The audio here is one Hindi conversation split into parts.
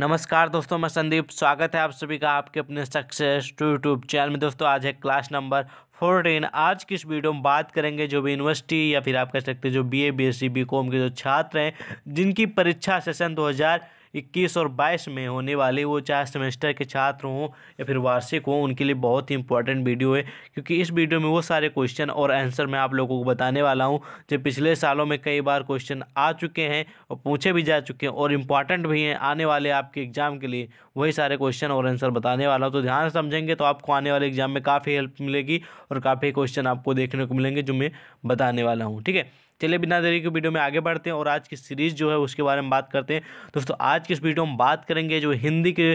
नमस्कार दोस्तों मैं संदीप स्वागत है आप सभी का आपके अपने सक्सेस टू यूट्यूब चैनल में दोस्तों आज है क्लास नंबर फोर्टीन आज की इस वीडियो में बात करेंगे जो भी यूनिवर्सिटी या फिर आप कह सकते हैं जो बीए बीएससी बीकॉम के जो छात्र हैं जिनकी परीक्षा सेशन हज़ार इक्कीस और बाईस में होने वाले वो चाहे सेमेस्टर के छात्र हों या फिर वार्षिक हों उनके लिए बहुत ही इंपॉर्टेंट वीडियो है क्योंकि इस वीडियो में वो सारे क्वेश्चन और आंसर मैं आप लोगों को बताने वाला हूँ जो पिछले सालों में कई बार क्वेश्चन आ चुके हैं और पूछे भी जा चुके हैं और इंपॉर्टेंट भी हैं आने वाले आपके एग्जाम के लिए वही सारे क्वेश्चन और आंसर बताने वाला हूँ तो ध्यान से समझेंगे तो आपको आने वाले एग्जाम में काफ़ी हेल्प मिलेगी और काफ़ी क्वेश्चन आपको देखने को मिलेंगे जो मैं बताने वाला हूँ ठीक है चलिए बिना देरी के वीडियो में आगे बढ़ते हैं और आज की सीरीज़ जो है उसके बारे में बात करते हैं दोस्तों आज की इस वीडियो में बात करेंगे जो हिंदी के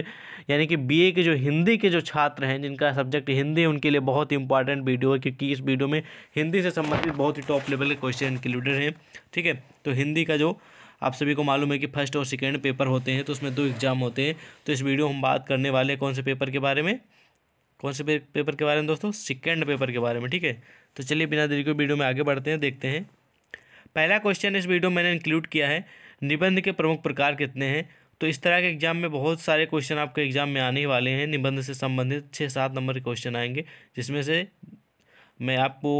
यानी कि बी के जो हिंदी के जो छात्र हैं जिनका सब्जेक्ट हिंदी है उनके लिए बहुत ही इंपॉर्टेंट वीडियो है क्योंकि इस वीडियो में हिंदी से संबंधित बहुत ही टॉप लेवल के क्वेश्चन इंक्लूडेड हैं ठीक है तो हिंदी का जो आप सभी को मालूम है कि फर्स्ट और सेकेंड पेपर होते हैं तो उसमें दो एग्ज़ाम होते हैं तो इस वीडियो हम बात करने वाले हैं कौन से पेपर के बारे में कौन से पेपर के बारे में दोस्तों सेकेंड पेपर के बारे में ठीक है तो चलिए बिना देरी को वीडियो में आगे बढ़ते हैं देखते हैं पहला क्वेश्चन इस वीडियो मैंने इंक्लूड किया है निबंध के प्रमुख प्रकार कितने हैं तो इस तरह के एग्जाम में बहुत सारे क्वेश्चन आपके एग्जाम में आने वाले हैं निबंध से संबंधित छः सात नंबर के क्वेश्चन आएंगे जिसमें से मैं आपको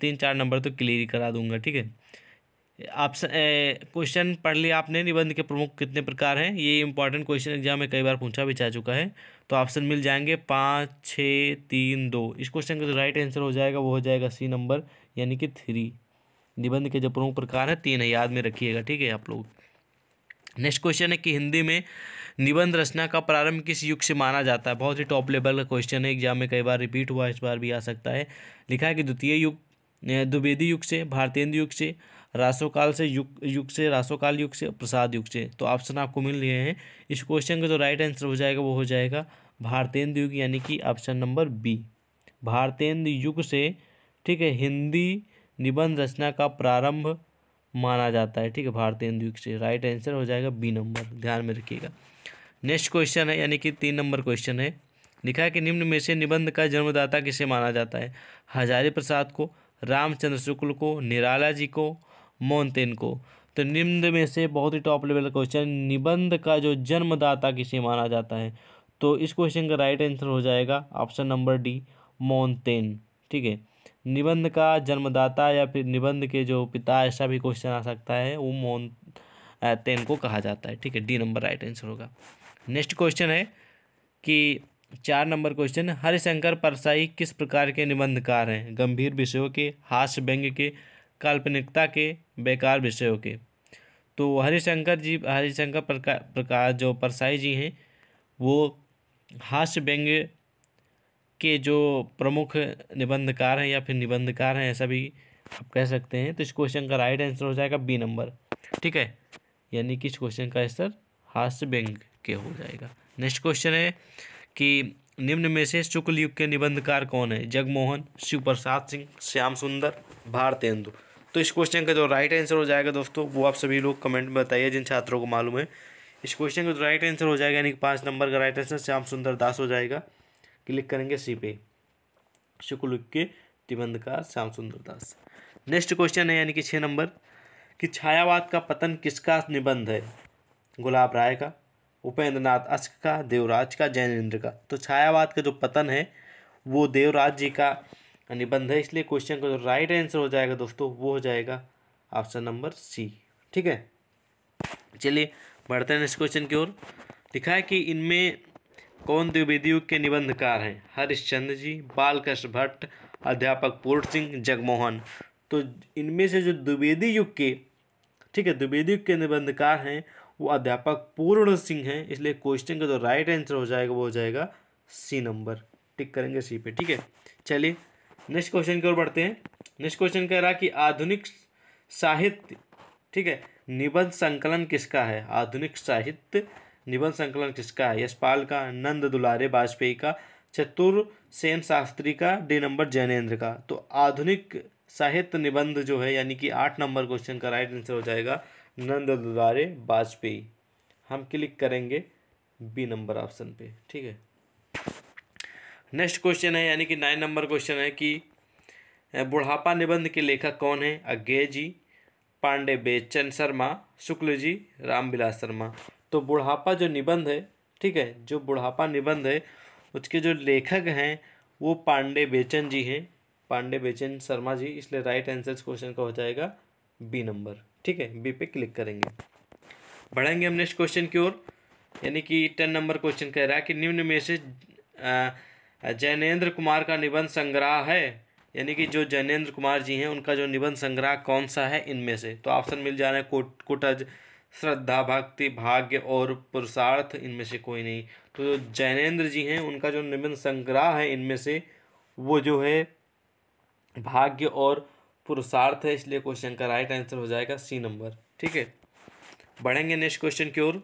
तीन चार नंबर तो क्लियर करा दूंगा ठीक है आप क्वेश्चन पढ़ लिया आपने निबंध के प्रमुख कितने प्रकार हैं ये इंपॉर्टेंट क्वेश्चन एग्जाम में कई बार पूछा भी जा चुका है तो ऑप्शन मिल जाएंगे पाँच छः तीन दो इस क्वेश्चन का जो राइट आंसर हो जाएगा वो हो जाएगा सी नंबर यानी कि थ्री निबंध के जो प्रमुख प्रकार हैं तीन है याद में रखिएगा ठीक है आप लोग नेक्स्ट क्वेश्चन है कि हिंदी में निबंध रचना का प्रारंभ किस युग से माना जाता है बहुत ही टॉप लेवल का क्वेश्चन है एग्जाम में कई बार रिपीट हुआ इस बार भी आ सकता है लिखा है कि द्वितीय युग द्विवेदी युग से भारतीय युग से रासोकाल से युग युग से रासोकाल युग से प्रसाद युग से तो ऑप्शन आपको मिल रहे हैं इस क्वेश्चन का जो राइट आंसर हो जाएगा वो हो जाएगा भारतेंद्र युग यानी कि ऑप्शन नंबर बी भारतेंद्र युग से ठीक है हिंदी निबंध रचना का प्रारंभ माना जाता है ठीक है भारतीय हिंदू से राइट आंसर हो जाएगा बी नंबर ध्यान में रखिएगा नेक्स्ट क्वेश्चन है यानी कि तीन नंबर क्वेश्चन है लिखा है कि निम्न में से निबंध का जन्मदाता किसे माना जाता है हजारी प्रसाद को रामचंद्र शुक्ल को निराला जी को मोनतेन को तो निम्न में से बहुत ही टॉप लेवल क्वेश्चन निबंध का जो जन्मदाता किसे माना जाता है तो इस क्वेश्चन का राइट आंसर हो जाएगा ऑप्शन नंबर डी मोनतेन ठीक है निबंध का जन्मदाता या फिर निबंध के जो पिता ऐसा भी क्वेश्चन आ सकता है वो मोहन तेन को कहा जाता है ठीक है डी नंबर राइट आंसर होगा नेक्स्ट क्वेश्चन है कि चार नंबर क्वेश्चन हरिशंकर परसाई किस प्रकार के निबंधकार हैं गंभीर विषयों के हास्य व्यंग्य के काल्पनिकता के बेकार विषयों के तो हरिशंकर जी हरिशंकर प्रकार प्रकार जो परसाई जी हैं वो हास्य व्यंग्य के जो प्रमुख निबंधकार हैं या फिर निबंधकार हैं ऐसा भी आप कह सकते हैं तो इस क्वेश्चन का राइट आंसर हो जाएगा बी नंबर ठीक है यानी कि इस क्वेश्चन का आंसर हास्य व्यंग के हो जाएगा नेक्स्ट क्वेश्चन है कि निम्न में से शुक्ल युग के निबंधकार कौन है जगमोहन शिव प्रसाद सिंह श्याम सुंदर भारतेंदु तो इस क्वेश्चन का जो राइट आंसर हो जाएगा दोस्तों वो आप सभी लोग कमेंट में बताइए जिन छात्रों को मालूम है इस क्वेश्चन का जो राइट आंसर हो जाएगा यानी कि पाँच नंबर का राइट आंसर श्याम सुंदर दास हो जाएगा क्लिक करेंगे सी पे शुक्ल के तिबंध का श्याम सुंदर दास नेक्स्ट क्वेश्चन है यानी कि छः नंबर कि छायावाद का पतन किसका निबंध है गुलाब राय का उपेंद्र नाथ अस्क का देवराज का जैनेन्द्र का तो छायावाद का जो पतन है वो देवराज जी का निबंध है इसलिए क्वेश्चन का जो राइट आंसर हो जाएगा दोस्तों वो हो जाएगा ऑप्शन नंबर सी ठीक है चलिए बढ़ते हैं नेक्स्ट क्वेश्चन की ओर लिखा है कि इनमें कौन द्विवेदी के निबंधकार हैं हरिश्चंद्र जी बालकृष्ण भट्ट अध्यापक पूर्ण सिंह जगमोहन तो इनमें से जो द्विवेदी युग के ठीक है द्विवेदी युग के निबंधकार हैं वो अध्यापक पूर्ण सिंह हैं इसलिए क्वेश्चन का जो राइट आंसर हो जाएगा वो हो जाएगा सी नंबर टिक करेंगे सी पे ठीक है चलिए नेक्स्ट क्वेश्चन की ओर बढ़ते हैं नेक्स्ट क्वेश्चन कह रहा कि आधुनिक साहित्य ठीक है निबंध संकलन किसका है आधुनिक साहित्य निबंध संकलन किसका है यशपाल का नंद दुलारे वाजपेयी का चतुर सेन शास्त्री का डी नंबर जैनेन्द्र का तो आधुनिक साहित्य निबंध जो है यानी कि आठ नंबर क्वेश्चन का राइट आंसर हो जाएगा नंद दुलारे वाजपेयी हम क्लिक करेंगे बी नंबर ऑप्शन पे ठीक है नेक्स्ट क्वेश्चन है यानी कि नाइन नंबर क्वेश्चन है कि बुढ़ापा निबंध के लेखक कौन है अज्ञे जी पांडे बेचन शर्मा शुक्ल जी रामविलास शर्मा तो बुढ़ापा जो निबंध है ठीक है जो बुढ़ापा निबंध है उसके जो लेखक हैं वो पांडे बेचन जी हैं पांडे बेचन शर्मा जी इसलिए राइट आंसर क्वेश्चन का हो जाएगा बी नंबर ठीक है बी पे क्लिक करेंगे बढ़ेंगे हम नेक्स्ट क्वेश्चन की ओर यानी कि टेन नंबर क्वेश्चन कह रहा है कि निम्न में से जैनेन्द्र कुमार का निबंध संग्रह है यानी कि जो जैनेन्द्र कुमार जी हैं उनका जो निबंध संग्रह कौन सा है इनमें से तो ऑप्शन मिल जा रहे हैं कोट कुटज श्रद्धा भक्ति भाग्य और पुरुषार्थ इनमें से कोई नहीं तो जो जैनेन्द्र जी हैं उनका जो निबंध संग्रह है इनमें से वो जो है भाग्य और पुरुषार्थ है इसलिए क्वेश्चन का राइट आंसर हो जाएगा सी नंबर ठीक है बढ़ेंगे नेक्स्ट क्वेश्चन की ओर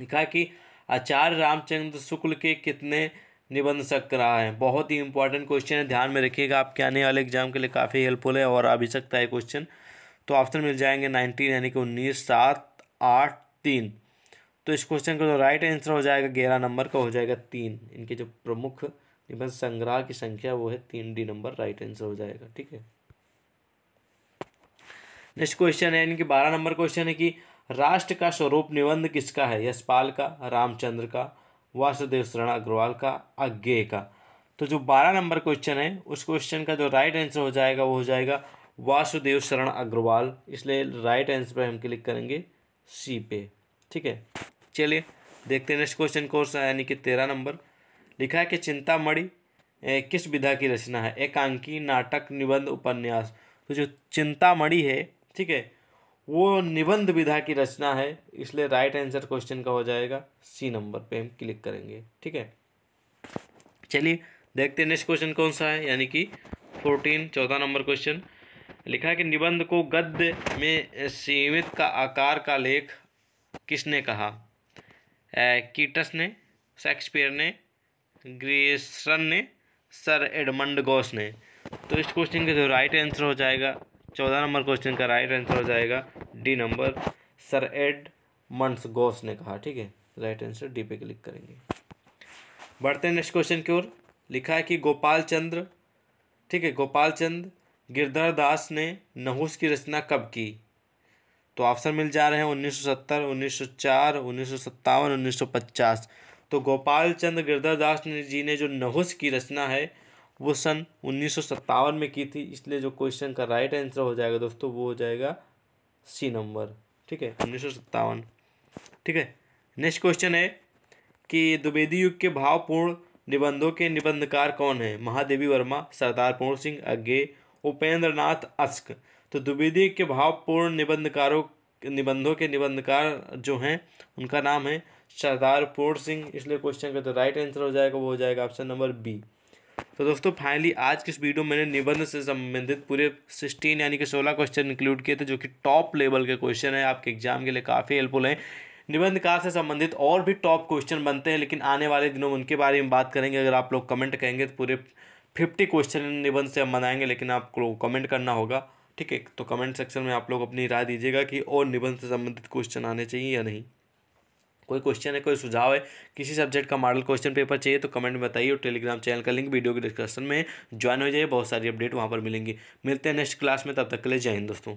लिखा कि आचार्य रामचंद्र शुक्ल के कितने निबंध संग्रह हैं बहुत ही इंपॉर्टेंट क्वेश्चन है ध्यान में रखिएगा आपके आने वाले एग्जाम के लिए काफ़ी हेल्पफुल है और आ भी सकता है क्वेश्चन तो ऑप्शन मिल जाएंगे नाइनटीन यानी कि उन्नीस सात आठ तीन तो इस क्वेश्चन का जो राइट आंसर हो जाएगा ग्यारह नंबर का हो जाएगा तीन इनके जो प्रमुख निबंध संग्रह की संख्या वो है तीन डी नंबर राइट आंसर हो जाएगा ठीक है नेक्स्ट क्वेश्चन है इनकी बारह नंबर क्वेश्चन है कि राष्ट्र का स्वरूप निबंध किसका है यशपाल का रामचंद्र का वासुदेव शरण अग्रवाल का अज्ञे का तो जो बारह नंबर क्वेश्चन है उस क्वेश्चन का जो राइट आंसर हो जाएगा वो हो जाएगा वासुदेव शरण अग्रवाल इसलिए राइट आंसर पर हम क्लिक करेंगे सी पे ठीक है चलिए देखते हैं नेक्स्ट क्वेश्चन कोर्स है यानी कि तेरह नंबर लिखा है कि चिंतामणि किस विधा की रचना है एकांकी नाटक निबंध उपन्यास तो जो चिंतामणि है ठीक है वो निबंध विधा की रचना है इसलिए राइट आंसर क्वेश्चन का हो जाएगा सी नंबर पे हम क्लिक करेंगे ठीक है चलिए देखते हैं नेक्स्ट क्वेश्चन कौन सा है यानी कि फोर्टीन चौदह नंबर क्वेश्चन लिखा है कि निबंध को गद्य में सीमित का आकार का लेख किसने कहा कीटस ने शेक्सपियर ने ग्रीसन ने सर एडमंड गोस ने तो इस क्वेश्चन का जो राइट आंसर हो जाएगा चौदह नंबर क्वेश्चन का राइट आंसर हो जाएगा D number sir Edmund Gosse ने कहा ठीक है राइट आंसर डी पे क्लिक करेंगे बढ़ते हैं नेक्स्ट क्वेश्चन की ओर लिखा है कि गोपाल चंद्र ठीक है गोपाल चंद्र गिरधर दास ने नहुस की रचना कब की तो ऑप्शन मिल जा रहे हैं 1970, 1904, 1957, 1950 तो गोपाल चंद्र गिरधर दास जी ने जो नहुस की रचना है वो सन उन्नीस में की थी इसलिए जो क्वेश्चन का राइट आंसर हो जाएगा दोस्तों वो हो जाएगा सी नंबर ठीक है उन्नीस ठीक है नेक्स्ट क्वेश्चन है कि द्विवेदी युग के भावपूर्ण निबंधों के निबंधकार कौन है महादेवी वर्मा सरदार पूर्ण सिंह अज्ञे उपेंद्र नाथ अस्क तो द्विवेदी के भावपूर्ण निबंधकारों निबंधों के निबंधकार जो हैं उनका नाम है सरदार पूर्ण सिंह इसलिए क्वेश्चन का तो राइट आंसर हो जाएगा वो हो जाएगा ऑप्शन नंबर बी तो दोस्तों फाइनली आज की इस वीडियो में मैंने निबंध से संबंधित पूरे सिक्सटीन यानी कि सोलह क्वेश्चन इंक्लूड किए थे जो कि टॉप लेवल के क्वेश्चन हैं आपके एग्जाम के लिए काफ़ी हेल्पफुल हैं निबंधकार से संबंधित और भी टॉप क्वेश्चन बनते हैं लेकिन आने वाले दिनों में उनके बारे में बात करेंगे अगर आप लोग कमेंट करेंगे तो पूरे फिफ्टी क्वेश्चन निबंध से हम बनाएंगे लेकिन आपको कमेंट करना होगा ठीक है तो कमेंट सेक्शन में आप लोग अपनी राय दीजिएगा कि और निबंध से संबंधित क्वेश्चन आने चाहिए या नहीं कोई क्वेश्चन है कोई सुझाव है किसी सब्जेक्ट का मॉडल क्वेश्चन पेपर चाहिए तो कमेंट में बताइए और टेलीग्राम चैनल का लिंक वीडियो के डिस्क्रिप्शन में ज्वाइन हो जाइए बहुत सारी अपडेट वहाँ पर मिलेंगी मिलते हैं नेक्स्ट क्लास में तब तक के लिए जय हिंद दोस्तों